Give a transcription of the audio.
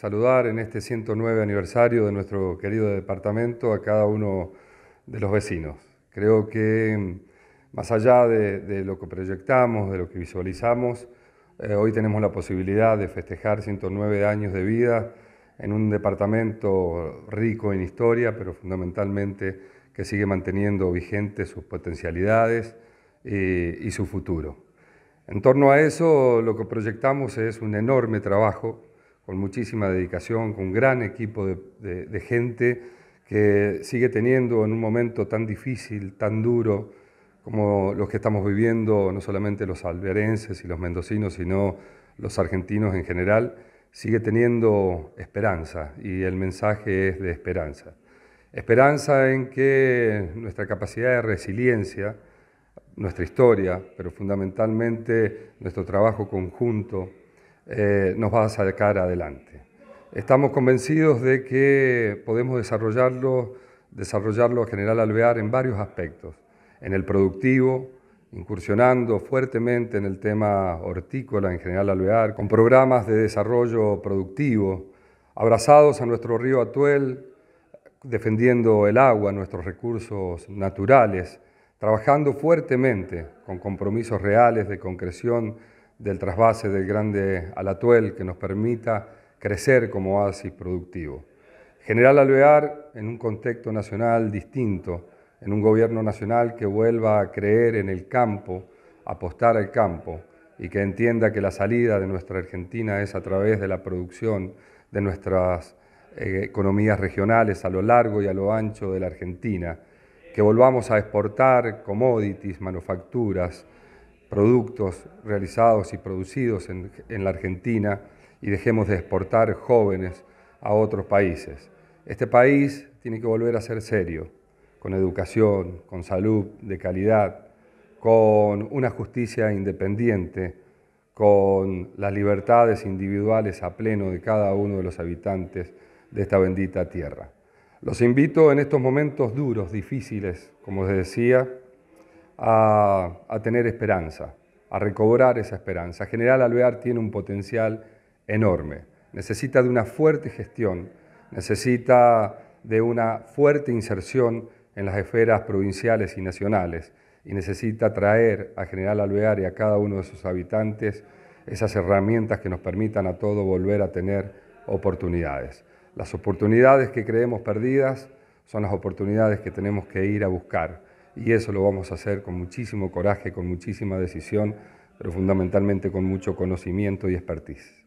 saludar en este 109 aniversario de nuestro querido departamento a cada uno de los vecinos. Creo que mm, más allá de, lo que proyectamos, de lo que visualizamos, eh, hoy tenemos la posibilidad de festejar 109 años de vida en un departamento rico en historia, pero fundamentalmente que sigue manteniendo vigentes sus potencialidades eh, y su futuro. En torno a eso, lo que proyectamos es un enorme trabajo con muchísima dedicación, con un gran equipo de, gente que sigue teniendo en un momento tan difícil, tan duro, como los que estamos viviendo, no solamente los alberenses y los mendocinos, sino los argentinos en general, sigue teniendo esperanza y el mensaje es de esperanza. Esperanza en que nuestra capacidad de resiliencia, nuestra historia, pero fundamentalmente nuestro trabajo conjunto, eh, nos va a sacar adelante. Estamos convencidos de que podemos desarrollarlo, desarrollarlo a General Alvear en varios aspectos, en el productivo, incursionando fuertemente en el tema hortícola en General Alvear, con programas de desarrollo productivo, abrazados a nuestro río Atuel, defendiendo el agua, nuestros recursos naturales, trabajando fuertemente con compromisos reales de concreción del trasvase del Grande Alatuel que nos permita crecer como oasis productivo. General Alvear en un contexto nacional distinto, en un gobierno nacional que vuelva a creer en el campo, apostar al campo y que entienda que la salida de nuestra Argentina es a través de la producción de nuestras eh, economías regionales a lo largo y a lo ancho de la Argentina, que volvamos a exportar commodities, manufacturas, productos realizados y producidos en, la Argentina y dejemos de exportar jóvenes a otros países. Este país tiene que volver a ser serio, con educación, con salud de calidad, con una justicia independiente, con las libertades individuales a pleno de cada uno de los habitantes de esta bendita tierra. Los invito en estos momentos duros, difíciles, como les decía, a, tener esperanza, a recobrar esa esperanza. General Alvear tiene un potencial enorme, necesita de una fuerte gestión, necesita de una fuerte inserción en las esferas provinciales y nacionales y necesita traer a General Alvear y a cada uno de sus habitantes esas herramientas que nos permitan a todos volver a tener oportunidades. Las oportunidades que creemos perdidas son las oportunidades que tenemos que ir a buscar y eso lo vamos a hacer con muchísimo coraje, con muchísima decisión, pero fundamentalmente con mucho conocimiento y expertise.